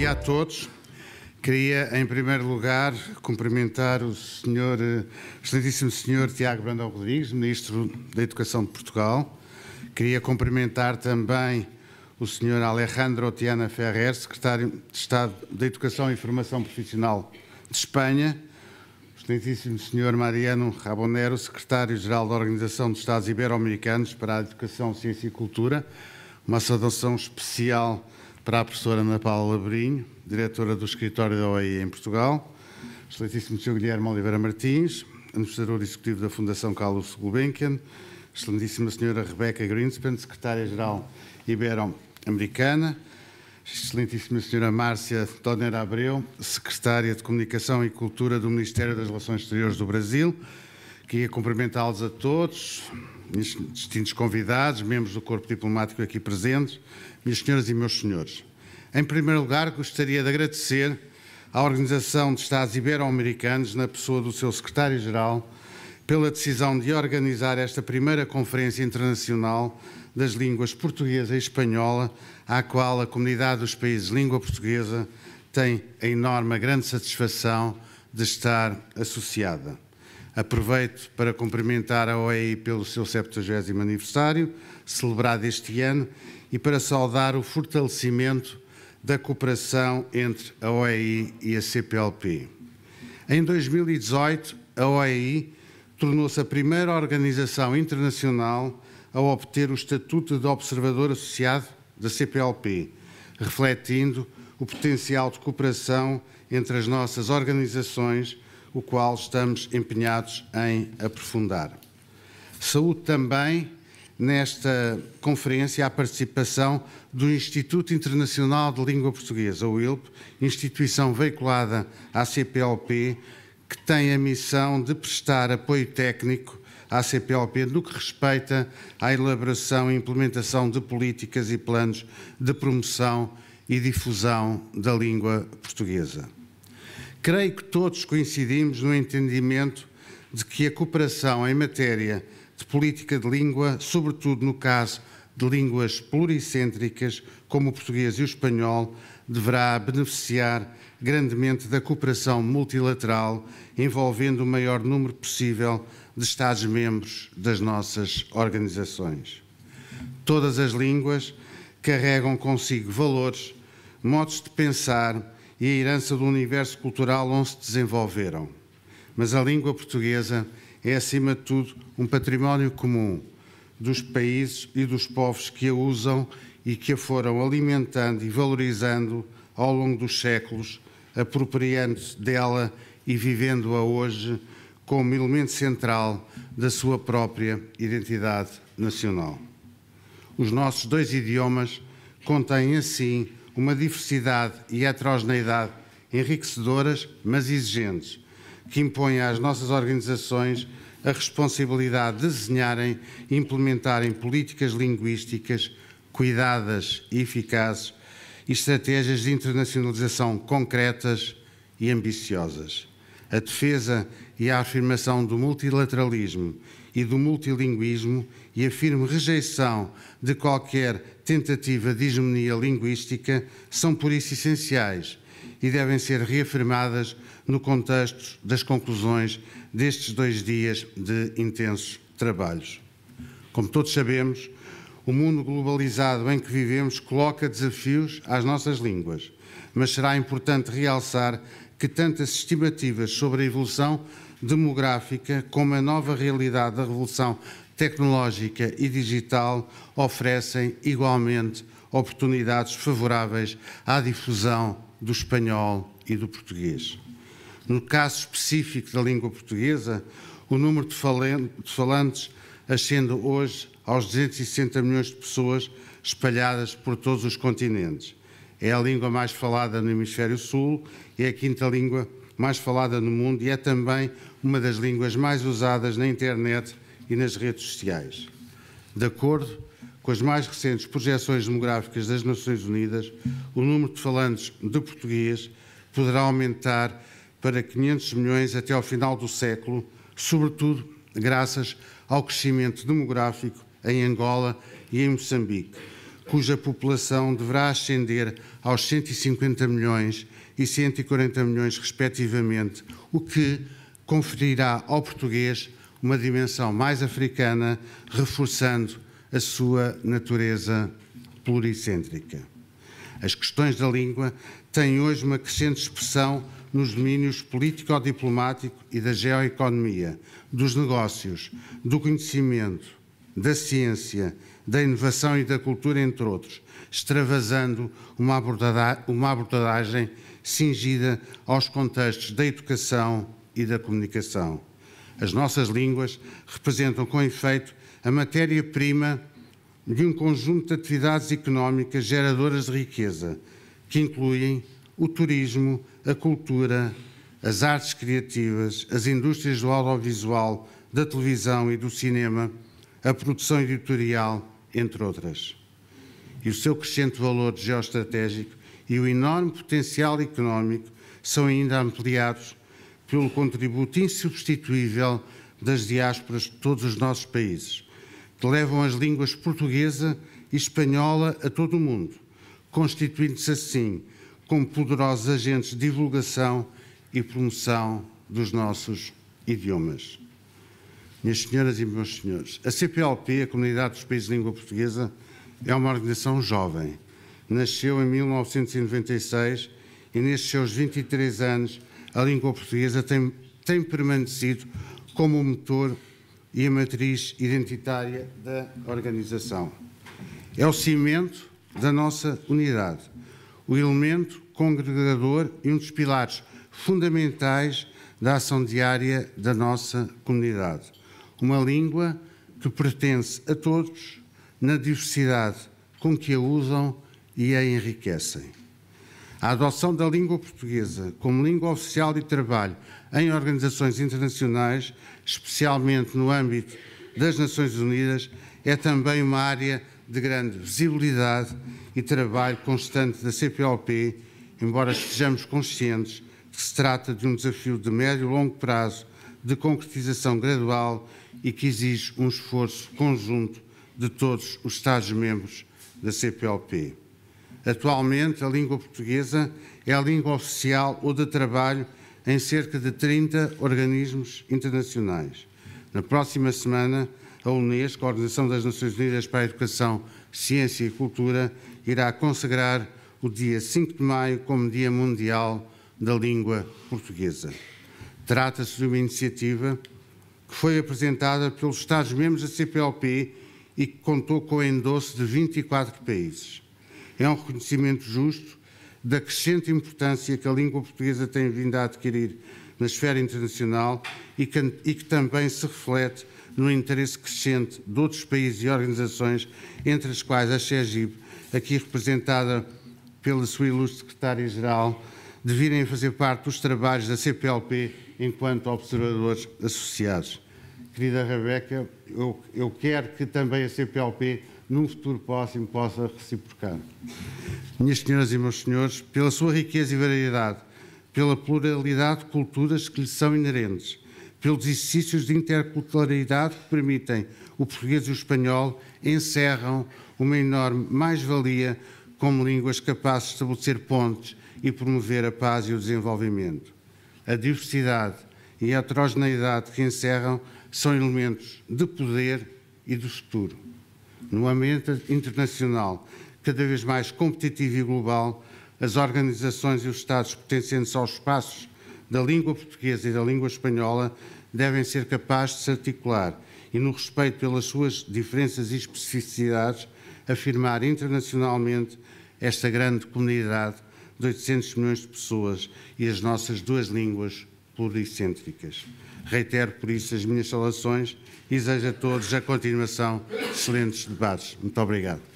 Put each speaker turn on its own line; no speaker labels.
dia a todos. Queria, em primeiro lugar, cumprimentar o senhor, eh, excelentíssimo senhor Tiago Brandão Rodrigues, Ministro da Educação de Portugal. Queria cumprimentar também o senhor Alejandro Tiana Ferrer, Secretário de Estado da Educação e Formação Profissional de Espanha. O excelentíssimo senhor Mariano Rabonero, Secretário-Geral da Organização dos Estados Ibero-Americanos para a Educação, Ciência e Cultura. Uma saudação especial para a professora Ana Paula Labrinho, diretora do escritório da OEI em Portugal, excelentíssimo Sr. Guilherme Oliveira Martins, administrador executivo da Fundação Carlos Gulbenkian, excelentíssima Sra. Rebeca Greenspan, secretária-geral ibero-americana, excelentíssima Sra. Márcia Todner Abreu, secretária de Comunicação e Cultura do Ministério das Relações Exteriores do Brasil, queria cumprimentá-los a todos, distintos convidados, membros do corpo diplomático aqui presentes, minhas senhoras e meus senhores. Em primeiro lugar, gostaria de agradecer à Organização de Estados Ibero-Americanos, na pessoa do seu secretário-geral, pela decisão de organizar esta primeira Conferência Internacional das Línguas Portuguesa e Espanhola, à qual a comunidade dos países de língua portuguesa tem a enorme, grande satisfação de estar associada. Aproveito para cumprimentar a OEI pelo seu 70 aniversário, celebrado este ano, e para saudar o fortalecimento da cooperação entre a OEI e a CPLP. Em 2018, a OEI tornou-se a primeira organização internacional a obter o estatuto de observador associado da CPLP, refletindo o potencial de cooperação entre as nossas organizações o qual estamos empenhados em aprofundar. Saúde também nesta conferência a participação do Instituto Internacional de Língua Portuguesa, o ILP, instituição veiculada à CPLP, que tem a missão de prestar apoio técnico à CPLP no que respeita à elaboração e implementação de políticas e planos de promoção e difusão da língua portuguesa. Creio que todos coincidimos no entendimento de que a cooperação em matéria de política de língua, sobretudo no caso de línguas pluricêntricas como o português e o espanhol, deverá beneficiar grandemente da cooperação multilateral, envolvendo o maior número possível de Estados-membros das nossas organizações. Todas as línguas carregam consigo valores, modos de pensar, e a herança do universo cultural onde se desenvolveram. Mas a língua portuguesa é, acima de tudo, um património comum dos países e dos povos que a usam e que a foram alimentando e valorizando ao longo dos séculos, apropriando-se dela e vivendo-a hoje como elemento central da sua própria identidade nacional. Os nossos dois idiomas contêm, assim, uma diversidade e heterogeneidade enriquecedoras, mas exigentes, que impõe às nossas organizações a responsabilidade de desenharem e implementarem políticas linguísticas cuidadas e eficazes e estratégias de internacionalização concretas e ambiciosas a defesa e a afirmação do multilateralismo e do multilinguismo e a firme rejeição de qualquer tentativa de hegemonia linguística são por isso essenciais e devem ser reafirmadas no contexto das conclusões destes dois dias de intensos trabalhos. Como todos sabemos, o mundo globalizado em que vivemos coloca desafios às nossas línguas, mas será importante realçar que tantas estimativas sobre a evolução demográfica como a nova realidade da revolução tecnológica e digital oferecem igualmente oportunidades favoráveis à difusão do espanhol e do português. No caso específico da língua portuguesa, o número de falantes ascende hoje aos 260 milhões de pessoas espalhadas por todos os continentes é a língua mais falada no Hemisfério Sul, é a quinta língua mais falada no mundo e é também uma das línguas mais usadas na internet e nas redes sociais. De acordo com as mais recentes projeções demográficas das Nações Unidas, o número de falantes de português poderá aumentar para 500 milhões até ao final do século, sobretudo graças ao crescimento demográfico em Angola e em Moçambique cuja população deverá ascender aos 150 milhões e 140 milhões, respectivamente, o que conferirá ao português uma dimensão mais africana, reforçando a sua natureza pluricêntrica. As questões da língua têm hoje uma crescente expressão nos domínios político-diplomático e da geoeconomia, dos negócios, do conhecimento, da ciência, da inovação e da cultura, entre outros, extravasando uma abordagem, uma abordagem cingida aos contextos da educação e da comunicação. As nossas línguas representam, com efeito, a matéria-prima de um conjunto de atividades económicas geradoras de riqueza, que incluem o turismo, a cultura, as artes criativas, as indústrias do audiovisual, da televisão e do cinema a produção editorial, entre outras. E o seu crescente valor geoestratégico e o enorme potencial económico são ainda ampliados pelo contributo insubstituível das diásporas de todos os nossos países, que levam as línguas portuguesa e espanhola a todo o mundo, constituindo-se assim como poderosos agentes de divulgação e promoção dos nossos idiomas. Minhas senhoras e meus senhores, a CPLP, a Comunidade dos Países de Língua Portuguesa, é uma organização jovem. Nasceu em 1996 e, nestes seus 23 anos, a língua portuguesa tem, tem permanecido como o motor e a matriz identitária da organização. É o cimento da nossa unidade, o elemento congregador e um dos pilares fundamentais da ação diária da nossa comunidade uma língua que pertence a todos na diversidade com que a usam e a enriquecem. A adoção da língua portuguesa como língua oficial de trabalho em organizações internacionais, especialmente no âmbito das Nações Unidas, é também uma área de grande visibilidade e trabalho constante da CPLP, embora estejamos conscientes que se trata de um desafio de médio e longo prazo de concretização gradual e que exige um esforço conjunto de todos os Estados-membros da CPLP. Atualmente, a língua portuguesa é a língua oficial ou de trabalho em cerca de 30 organismos internacionais. Na próxima semana, a Unesco, a Organização das Nações Unidas para a Educação, Ciência e Cultura, irá consagrar o dia 5 de maio como Dia Mundial da Língua Portuguesa. Trata-se de uma iniciativa que foi apresentada pelos Estados-membros da CPLP e que contou com o endosso de 24 países. É um reconhecimento justo da crescente importância que a língua portuguesa tem vindo a adquirir na esfera internacional e que, e que também se reflete no interesse crescente de outros países e organizações, entre as quais a CEGIB, aqui representada pela sua ilustre secretária-geral, de virem fazer parte dos trabalhos da CPLP enquanto observadores associados. Querida Rebeca, eu, eu quero que também a CPLP, num futuro próximo, possa reciprocar. Minhas senhoras e meus senhores, pela sua riqueza e variedade, pela pluralidade de culturas que lhe são inerentes, pelos exercícios de interculturalidade que permitem o português e o espanhol, encerram uma enorme mais-valia como línguas capazes de estabelecer pontes e promover a paz e o desenvolvimento a diversidade e a heterogeneidade que encerram são elementos de poder e do futuro. No ambiente internacional, cada vez mais competitivo e global, as organizações e os Estados pertencentes aos espaços da língua portuguesa e da língua espanhola devem ser capazes de se articular e, no respeito pelas suas diferenças e especificidades, afirmar internacionalmente esta grande comunidade de 800 milhões de pessoas e as nossas duas línguas pluricêntricas. Reitero, por isso, as minhas saudações e desejo a todos a continuação de excelentes debates. Muito obrigado.